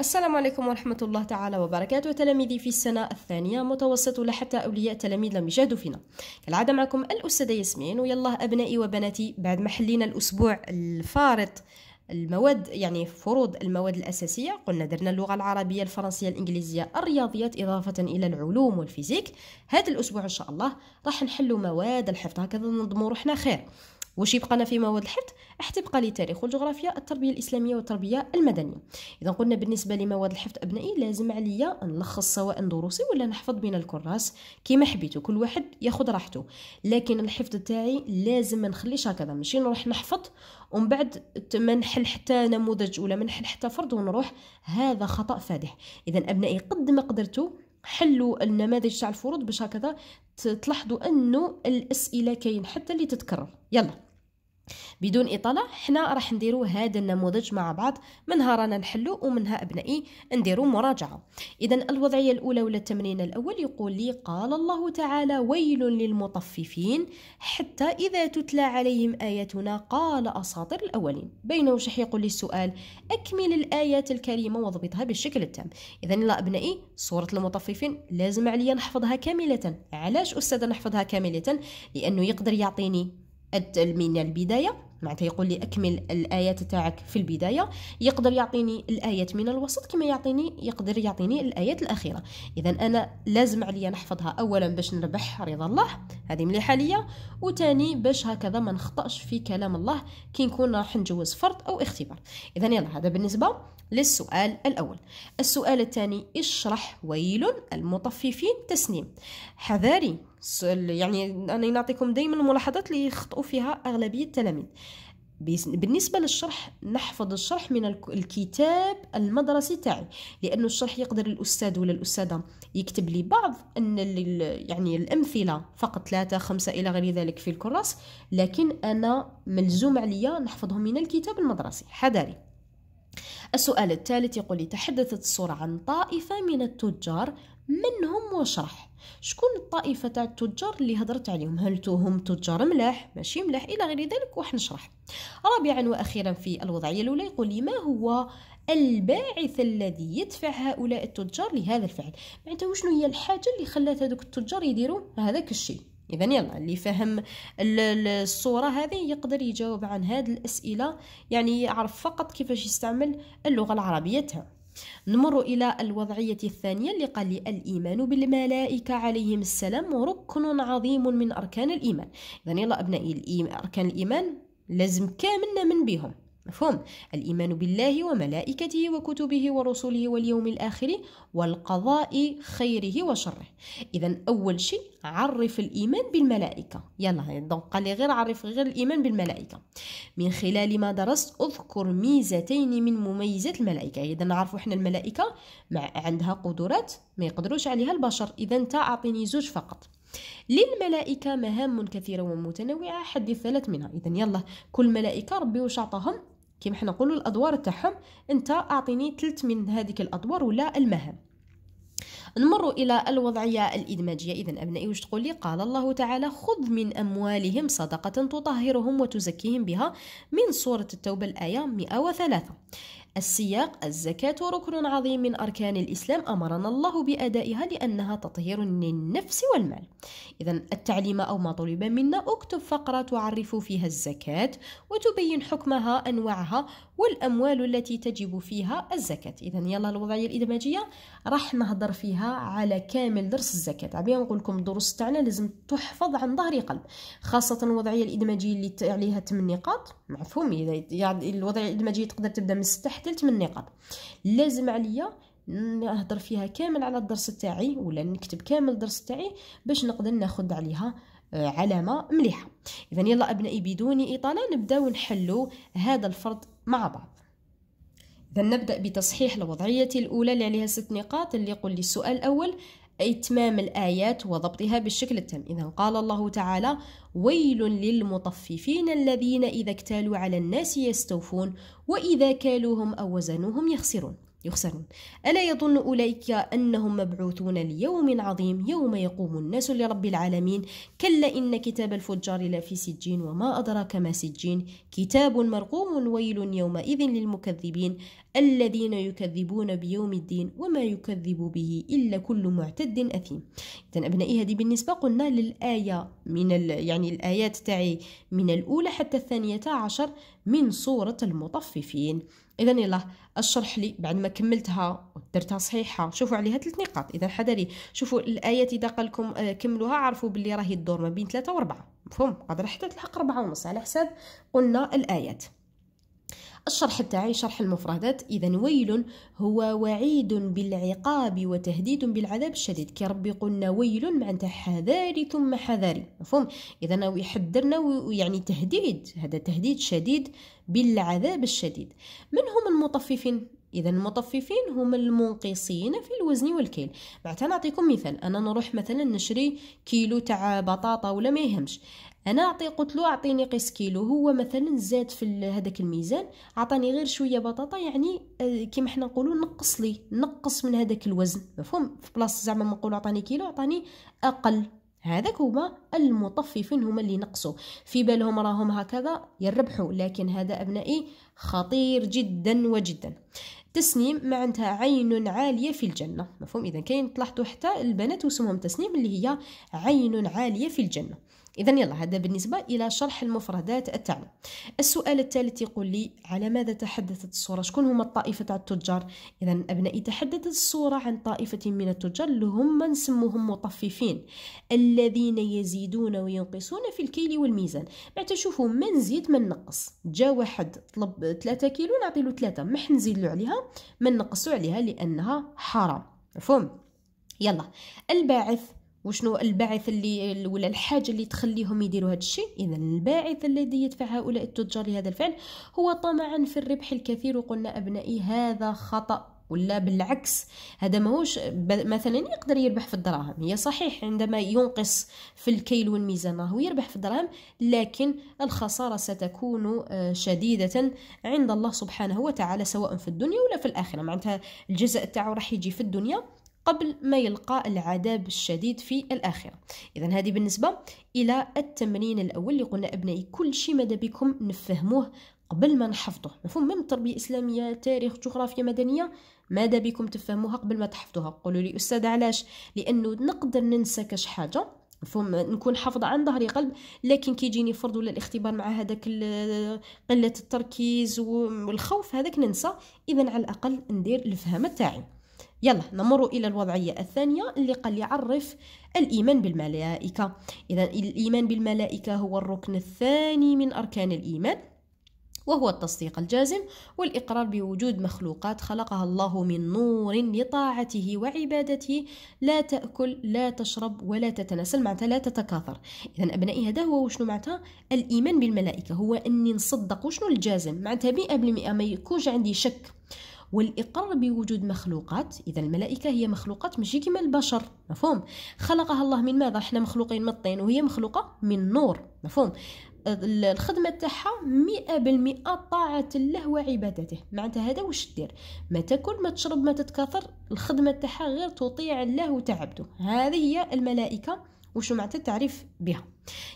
السلام عليكم ورحمة الله تعالى وبركاته تلاميذي في السنة الثانية متوسط لحتى أولياء تلاميذ لم يشاهدوا فينا كالعادة معكم الأستاذة ياسمين ويلا أبنائي وبناتي بعد ما حلينا الأسبوع الفارط المواد يعني فروض المواد الأساسية قلنا درنا اللغة العربية الفرنسية الإنجليزية الرياضيات إضافة إلى العلوم والفيزيك هذا الأسبوع إن شاء الله راح نحلوا مواد الحفظ هكذا ننظموا روحنا خير واش يبقانا في مواد الحفظ حتى يبقى لي التاريخ والجغرافيا التربيه الاسلاميه والتربيه المدنيه اذا قلنا بالنسبه لمواد الحفظ ابنائي لازم عليا نلخص سواء دروسي ولا نحفظ بين الكراس كيما حبيتو كل واحد ياخذ راحته لكن الحفظ تاعي لازم ما نخليش هكذا ماشي نروح نحفظ ومن بعد ما نحل حتى نموذج ولا ما نحل حتى فرد ونروح هذا خطا فادح اذا ابنائي قد ما قدرتوا حلوا النماذج تاع الفروض باش هكذا تلاحظوا انه الاسئله كاين حتى اللي تتكرر يلا بدون اطاله حنا راح نديرو هذا النموذج مع بعض منها رانا نحلو ومنها ابنائي نديرو مراجعه اذا الوضعيه الاولى ولا التمرين الاول يقول لي قال الله تعالى ويل للمطففين حتى اذا تتلى عليهم اياتنا قال اساطير الاولين بينه وش يقول لي السؤال اكمل الايات الكريمه واضبطها بالشكل التام اذا لا ابنائي سوره المطففين لازم عليا نحفظها كامله علاش استاذه نحفظها كامله لانه يقدر يعطيني من البداية معناتها يقول لي أكمل الآيات تاعك في البداية يقدر يعطيني الآيات من الوسط كما يعطيني يقدر يعطيني الآيات الأخيرة إذا أنا لازم عليا نحفظها أولا باش نربح رضا الله هذه مليحة ليا وتاني باش هكذا ما نخطأش في كلام الله كي نكون راح نجوز فرض أو اختبار إذا يلا هذا بالنسبة للسؤال الأول السؤال الثاني اشرح ويل المطففين تسنيم حذاري يعني أنا نعطيكم دائما الملاحظات اللي يخطئوا فيها أغلبية التلاميذ بالنسبة للشرح نحفظ الشرح من الكتاب المدرسي تاعي لأن الشرح يقدر الأستاذ ولا الأستاذة يكتب لي بعض أن يعني الأمثلة فقط ثلاثة خمسة إلى غير ذلك في الكراس لكن أنا ملزوم عليا نحفظهم من الكتاب المدرسي حذري السؤال الثالث يقول لي تحدثت الصورة عن طائفة من التجار منهم واشرح شكون الطائفه تاع التجار اللي هضرت عليهم هل توهم تجار ملاح ماشي ملاح الى غير ذلك واح نشرح رابعا واخيرا في الوضعيه الاولى يقول لي ما هو الباعث الذي يدفع هؤلاء التجار لهذا الفعل معناتها شنو هي الحاجه اللي خلات هذوك التجار يديروا هذاك الشيء اذا يلا اللي فهم الصوره هذه يقدر يجاوب عن هذه الاسئله يعني يعرف فقط كيفاش يستعمل اللغه العربيه تاعو نمر إلى الوضعية الثانية اللي قال لي الإيمان بالملائكة عليهم السلام ركن عظيم من أركان الإيمان إذن يلا أبنائي أركان الإيمان لازم كاملنا من بهم مفهوم الإيمان بالله وملائكته وكتبه ورسله واليوم الآخر والقضاء خيره وشره إذا أول شيء عرف الإيمان بالملائكة يلا دونك قال لي غير عرف غير الإيمان بالملائكة من خلال ما درست أذكر ميزتين من مميزات الملائكة إذا نعرفوا إحنا الملائكة مع عندها قدرات ما يقدروش عليها البشر إذا أنت أعطيني زوج فقط للملائكة مهام كثيرة ومتنوعة حدث ثلاث منها إذا يلا كل ملائكة ربي واش عطاهم كيما حنا نقولوا الادوار تاعهم انت اعطيني ثلث من هذيك الادوار ولا المهام نمر الى الوضعيه الادماجيه اذا ابنائي واش تقول لي قال الله تعالى خذ من اموالهم صدقه تطهرهم وتزكيهم بها من سوره التوبه الايه 103 السياق الزكاة ركن عظيم من أركان الإسلام أمرنا الله بأدائها لأنها تطهير للنفس والمال إذا التعليم أو ما طلب منا اكتب فقرة تعرف فيها الزكاة وتبين حكمها أنواعها والأموال التي تجب فيها الزكاة إذا يلا الوضعية الإدماجية راح نهضر فيها على كامل درس الزكاة عبيا نقول لكم الدروس تاعنا لازم تحفظ عن ظهر قلب خاصة الوضعية الإدماجية اللي عليها 8 نقاط مفهوم إذا الوضعية الإدماجية تقدر تبدأ من 6 حتى ثلث من النقاط لازم عليا نهضر فيها كامل على الدرس تاعي ولا نكتب كامل الدرس تاعي باش نقدر ناخد عليها آه، علامه مليحه اذا يلا ابنائي بدون اطاله نبداو نحلو هذا الفرض مع بعض إذا نبدأ بتصحيح الوضعية الأولى اللي عليها ست نقاط اللي يقول لي السؤال الأول أي إتمام الآيات وضبطها بالشكل التام إذا قال الله تعالى ويل للمطففين الذين إذا اكتالوا على الناس يستوفون وإذا كالوهم أو وزنوهم يخسرون يخسرون ألا يظن أولئك أنهم مبعوثون ليوم عظيم يوم يقوم الناس لرب العالمين كلا إن كتاب الفجار لفي سجين وما أدراك ما سجين كتاب مرقوم ويل يومئذ للمكذبين الذين يكذبون بيوم الدين وما يكذب به إلا كل معتد أثيم إذا أبنائي هذه بالنسبة قلنا للآية من يعني الآيات تاعي من الأولى حتى الثانية عشر من سورة المطففين إذا يلا الشرح لي بعد ما كملتها درتها صحيحة شوفوا عليها ثلاث نقاط إذا حذري شوفوا الآيات إذا قال لكم آه، كملوها عرفوا باللي راهي الدور ما بين ثلاثة وأربعة مفهوم قادرة حتى تلحق أربعة ونص على حساب قلنا الآيات الشرح تاعي شرح المفردات اذا ويل هو وعيد بالعقاب وتهديد بالعذاب الشديد كي ربي يقولنا ويل معناتها حذاري ثم حذاري مفهوم اذا يحذرنا ويعني تهديد هذا تهديد شديد بالعذاب الشديد من هم المطففين إذا المطففين هم المنقصين في الوزن والكيل معناتها نعطيكم مثال أنا نروح مثلا نشري كيلو تاع بطاطا ولا ما يهمش انا اعطي قلت له اعطيني قيس كيلو هو مثلا زاد في هذاك الميزان عطاني غير شويه بطاطا يعني آه، كيما حنا نقولوا نقص لي نقص من هذاك الوزن مفهوم في بلاصه زعما ما نقولوا عطاني كيلو عطاني اقل هذاك هما المطففين هما اللي نقصوا في بالهم راهم هكذا يربحوا لكن هذا ابنائي خطير جدا وجدا تسنيم معناتها عين عالية في الجنة مفهوم إذا كاين تلاحظوا حتى البنات وسمهم تسنيم اللي هي عين عالية في الجنة إذا يلا هذا بالنسبة إلى شرح المفردات تاعنا السؤال الثالث يقول لي على ماذا تحدثت الصورة شكون هما الطائفة تاع التجار إذا أبنائي تحدثت الصورة عن طائفة من التجار اللي هما نسموهم مطففين الذين يزيدون وينقصون في الكيل والميزان بعد شوفوا ما نزيد ما نقص جا واحد طلب 3 كيلو نعطي له 3 ما حنزيدلو عليها ما نقصو عليها لأنها حرام مفهوم يلا الباعث وشنو الباعث اللي ولا الحاجه اللي تخليهم يديروا هذا الشيء اذا الباعث الذي يدفع هؤلاء التجار لهذا الفعل هو طمعا في الربح الكثير وقلنا ابنائي هذا خطأ ولا بالعكس هذا ماهوش مثلا يقدر يربح في الدراهم هي صحيح عندما ينقص في الكيل والميزان راهو يربح في الدراهم لكن الخسارة ستكون آه، شديدة عند الله سبحانه وتعالى سواء في الدنيا ولا في الآخرة معناتها الجزاء تاعو راح يجي في الدنيا قبل ما يلقى العذاب الشديد في الآخرة إذا هذه بالنسبة إلى التمرين الأول اللي قلنا أبنائي كل شيء ماذا بكم نفهموه قبل ما نحفظه مفهوم من تربية إسلامية تاريخ جغرافيا مدنية ماذا بكم تفهموها قبل ما تحفظوها قولوا لي أستاذ علاش لأنه نقدر ننسى كش حاجة مفهوم نكون حافظة عن ظهري قلب لكن كي يجيني فرض ولا الاختبار مع هذاك قلة التركيز والخوف هذاك ننسى إذا على الأقل ندير الفهم تاعي يلا نمر إلى الوضعية الثانية اللي قال يعرف الإيمان بالملائكة إذا الإيمان بالملائكة هو الركن الثاني من أركان الإيمان وهو التصديق الجازم والإقرار بوجود مخلوقات خلقها الله من نور لطاعته وعبادته لا تأكل لا تشرب ولا تتناسل معناتها لا تتكاثر إذا أبنائي هذا هو وشنو معناتها الإيمان بالملائكة هو أني نصدق وشنو الجازم معناتها 100% ما يكونش عندي شك والإقرار بوجود مخلوقات إذا الملائكة هي مخلوقات ماشي كما البشر مفهوم خلقها الله من ماذا احنا مخلوقين من الطين وهي مخلوقة من نور مفهوم الخدمة تاعها مئة بالمئة طاعة الله وعبادته معناتها هذا واش دير ما تاكل ما تشرب ما تتكاثر الخدمة تاعها غير تطيع الله وتعبده هذه هي الملائكة وشو معناتها التعريف بها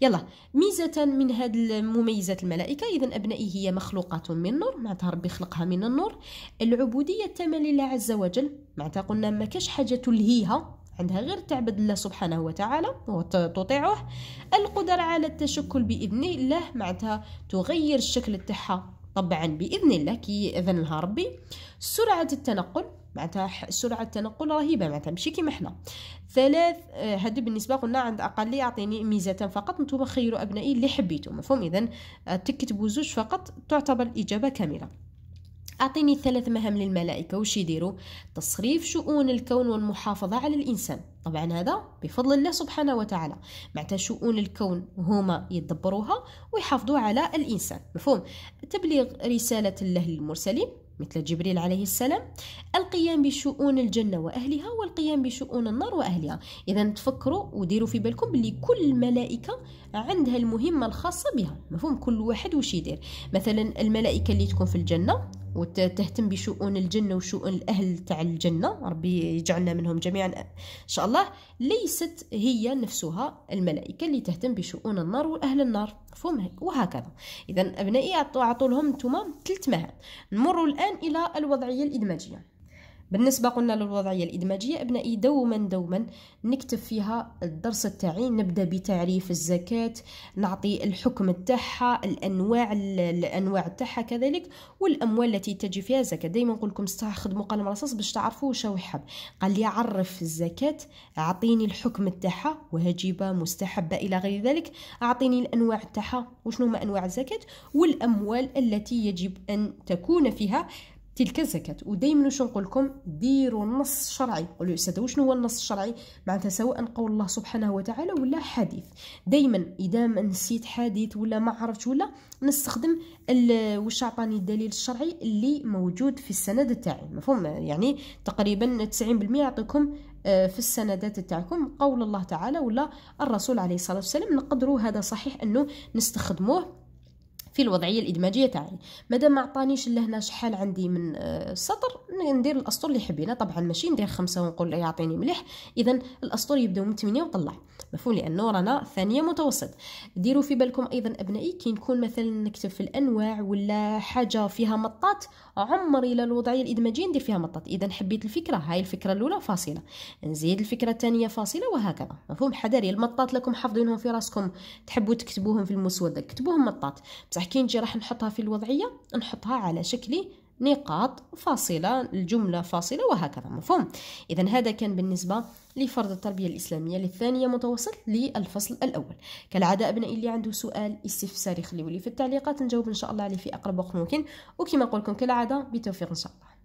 يلا ميزة من هاد المميزات الملائكة إذا أبنائي هي مخلوقات من نور معناتها ربي خلقها من النور العبودية التامة لله عز وجل معناتها قلنا ما كاش حاجة تلهيها عندها غير تعبد الله سبحانه وتعالى وتطيعه القدرة على التشكل بإذن الله معناتها تغير الشكل تاعها طبعا بإذن الله كي اذن لها ربي سرعة التنقل معناتها سرعة التنقل رهيبة معناتها ماشي كيما حنا ثلاث هذا آه، بالنسبه قلنا عند اقل يعطيني ميزتان فقط نتوما خيروا ابنائي اللي حبيتو مفهوم اذا آه، تكتبوا زوج فقط تعتبر الاجابه كامله اعطيني ثلاث مهام للملائكه وش يديروا تصريف شؤون الكون والمحافظه على الانسان طبعا هذا بفضل الله سبحانه وتعالى معناتها شؤون الكون هما يدبروها ويحافظوا على الانسان مفهوم تبليغ رساله الله للمرسلين مثل جبريل عليه السلام القيام بشؤون الجنة وأهلها والقيام بشؤون النار وأهلها إذا تفكروا وديروا في بالكم بلي كل ملائكة عندها المهمة الخاصة بها مفهوم كل واحد وش يدير مثلا الملائكة اللي تكون في الجنة وتهتم بشؤون الجنة وشؤون الأهل تاع الجنة ربي يجعلنا منهم جميعا إن شاء الله ليست هي نفسها الملائكة اللي تهتم بشؤون النار وأهل النار مفهوم وهكذا إذا أبنائي أعطوا لهم نتوما ثلاث مهام نمر الآن إلى الوضعية الإدماجية بالنسبة قلنا للوضعية الإدماجية أبنائي دوما دوما نكتب فيها الدرس التاعي نبدأ بتعريف الزكاة نعطي الحكم تاعها الأنواع الأنواع تاعها كذلك والأموال التي تجي فيها الزكاة دائما نقول لكم استخدموا قلم رصاص باش تعرفوا واش يحب قال لي عرف الزكاة أعطيني الحكم تاعها واجبة مستحبة إلى غير ذلك أعطيني الأنواع تاعها وشنو هما أنواع الزكاة والأموال التي يجب أن تكون فيها تلك الزكاة ودائما واش نقول لكم ديروا النص الشرعي قولوا استاذ شنو هو النص الشرعي معناتها سواء قول الله سبحانه وتعالى ولا حديث دائما اذا ما نسيت حديث ولا ما عرفتش ولا نستخدم واش عطاني الدليل الشرعي اللي موجود في السند تاعي مفهوم يعني تقريبا 90% يعطيكم آه، في السندات تاعكم قول الله تعالى ولا الرسول عليه الصلاه والسلام نقدروا هذا صحيح انه نستخدموه في الوضعيه الادماجيه تاعي مادام ما عطانيش لهنا شحال عندي من آه، سطر ندير الاسطر اللي حبينا طبعا ماشي ندير خمسه ونقول إيه يعطيني مليح اذا الاسطر يبداو من 8 وطلع مفهوم لانه رانا ثانيه متوسط ديروا في بالكم ايضا ابنائي كي نكون مثلا نكتب في الانواع ولا حاجه فيها مطاط عمري الى الوضعيه الادماجيه ندير فيها مطاط اذا حبيت الفكره هاي الفكره الاولى فاصله نزيد الفكره الثانيه فاصله وهكذا مفهوم حذاري المطاط لكم حافظينهم في راسكم تحبوا تكتبوهم في المسوده كتبوهم مطاط بصح كي نجي راح نحطها في الوضعية نحطها على شكل نقاط فاصلة الجملة فاصلة وهكذا مفهوم إذا هذا كان بالنسبة لفرض التربية الإسلامية للثانية متوسط للفصل الأول كالعادة أبنائي اللي عنده سؤال استفساري لي في التعليقات نجاوب إن شاء الله عليه في أقرب وقت ممكن وكما نقول لكم كالعادة بتوفيق إن شاء الله